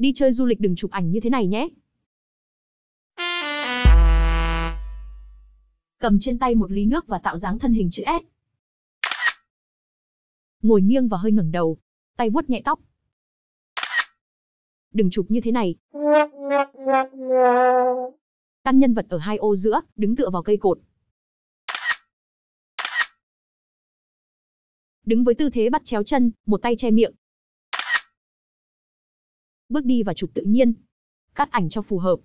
đi chơi du lịch đừng chụp ảnh như thế này nhé. Cầm trên tay một ly nước và tạo dáng thân hình chữ S. Ngồi nghiêng và hơi ngẩng đầu, tay vuốt nhẹ tóc. Đừng chụp như thế này. Căn nhân vật ở hai ô giữa, đứng tựa vào cây cột. Đứng với tư thế bắt chéo chân, một tay che miệng, bước đi và chụp tự nhiên. Cắt ảnh cho phù hợp.